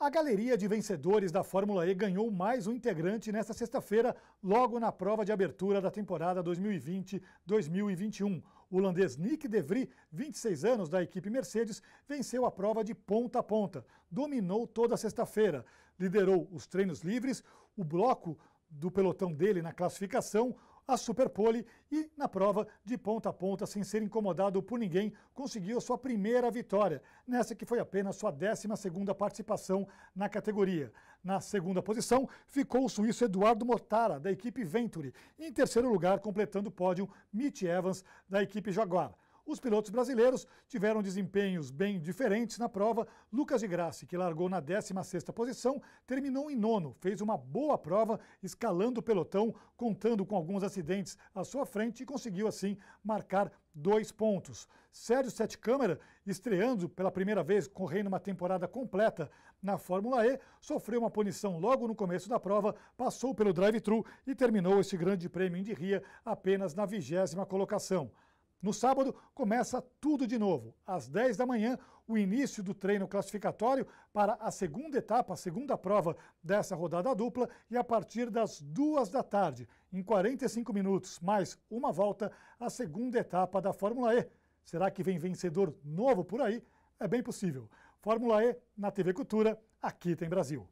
A galeria de vencedores da Fórmula E ganhou mais um integrante nesta sexta-feira, logo na prova de abertura da temporada 2020-2021. O holandês Nick de Vries, 26 anos, da equipe Mercedes, venceu a prova de ponta a ponta, dominou toda a sexta-feira, liderou os treinos livres, o bloco do pelotão dele na classificação, a Superpole e, na prova, de ponta a ponta, sem ser incomodado por ninguém, conseguiu sua primeira vitória, nessa que foi apenas sua 12 participação na categoria. Na segunda posição ficou o suíço Eduardo Mortara, da equipe Venturi, em terceiro lugar, completando o pódio, Mitch Evans, da equipe Jaguar. Os pilotos brasileiros tiveram desempenhos bem diferentes na prova. Lucas de Grassi, que largou na 16ª posição, terminou em nono, fez uma boa prova, escalando o pelotão, contando com alguns acidentes à sua frente e conseguiu, assim, marcar dois pontos. Sérgio Sete Câmara, estreando pela primeira vez, correndo uma temporada completa na Fórmula E, sofreu uma punição logo no começo da prova, passou pelo drive-thru e terminou este grande prêmio de Ria apenas na vigésima colocação. No sábado, começa tudo de novo. Às 10 da manhã, o início do treino classificatório para a segunda etapa, a segunda prova dessa rodada dupla, e a partir das 2 da tarde, em 45 minutos, mais uma volta, a segunda etapa da Fórmula E. Será que vem vencedor novo por aí? É bem possível. Fórmula E na TV Cultura, aqui tem Brasil.